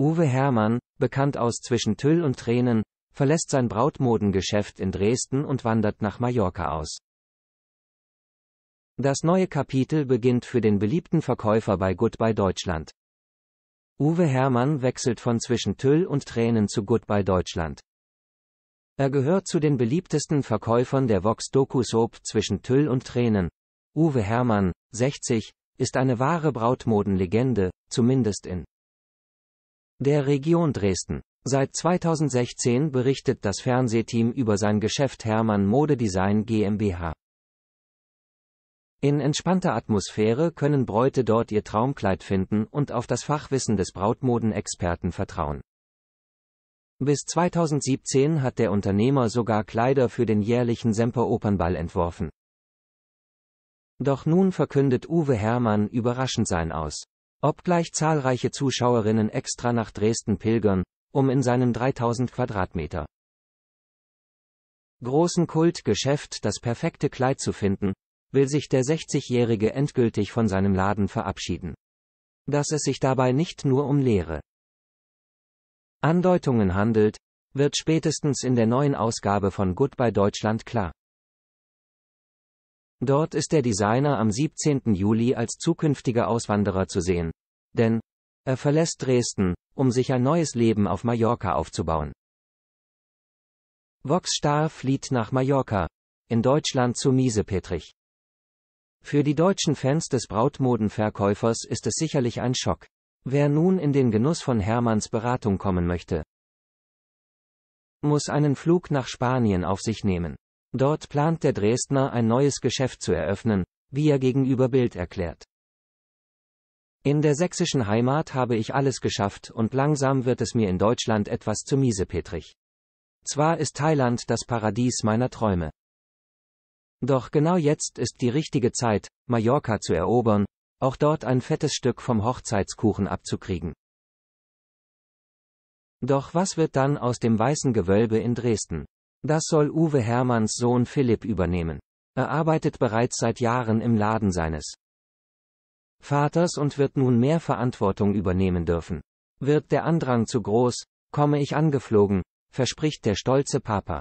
Uwe Hermann, bekannt aus Zwischen Tüll und Tränen, verlässt sein Brautmodengeschäft in Dresden und wandert nach Mallorca aus. Das neue Kapitel beginnt für den beliebten Verkäufer bei Goodbye Deutschland. Uwe Hermann wechselt von zwischen Tüll und Tränen zu Goodbye Deutschland. Er gehört zu den beliebtesten Verkäufern der Vox-Doku-Soap zwischen Tüll und Tränen. Uwe Hermann, 60, ist eine wahre Brautmodenlegende, zumindest in der Region Dresden. Seit 2016 berichtet das Fernsehteam über sein Geschäft Hermann Modedesign GmbH. In entspannter Atmosphäre können Bräute dort ihr Traumkleid finden und auf das Fachwissen des Brautmodenexperten vertrauen. Bis 2017 hat der Unternehmer sogar Kleider für den jährlichen Semperopernball entworfen. Doch nun verkündet Uwe Hermann überraschend sein Aus. Obgleich zahlreiche Zuschauerinnen extra nach Dresden pilgern, um in seinem 3000 Quadratmeter großen Kultgeschäft das perfekte Kleid zu finden, will sich der 60-Jährige endgültig von seinem Laden verabschieden. Dass es sich dabei nicht nur um leere Andeutungen handelt, wird spätestens in der neuen Ausgabe von Goodbye Deutschland klar. Dort ist der Designer am 17. Juli als zukünftiger Auswanderer zu sehen. Denn er verlässt Dresden, um sich ein neues Leben auf Mallorca aufzubauen. Vox Star flieht nach Mallorca. In Deutschland zu Miesepetrich. Für die deutschen Fans des Brautmodenverkäufers ist es sicherlich ein Schock. Wer nun in den Genuss von Hermanns Beratung kommen möchte, muss einen Flug nach Spanien auf sich nehmen. Dort plant der Dresdner ein neues Geschäft zu eröffnen, wie er gegenüber Bild erklärt. In der sächsischen Heimat habe ich alles geschafft und langsam wird es mir in Deutschland etwas zu miesepetrig. Zwar ist Thailand das Paradies meiner Träume. Doch genau jetzt ist die richtige Zeit, Mallorca zu erobern, auch dort ein fettes Stück vom Hochzeitskuchen abzukriegen. Doch was wird dann aus dem weißen Gewölbe in Dresden? Das soll Uwe Hermanns Sohn Philipp übernehmen. Er arbeitet bereits seit Jahren im Laden seines Vaters und wird nun mehr Verantwortung übernehmen dürfen. Wird der Andrang zu groß, komme ich angeflogen, verspricht der stolze Papa.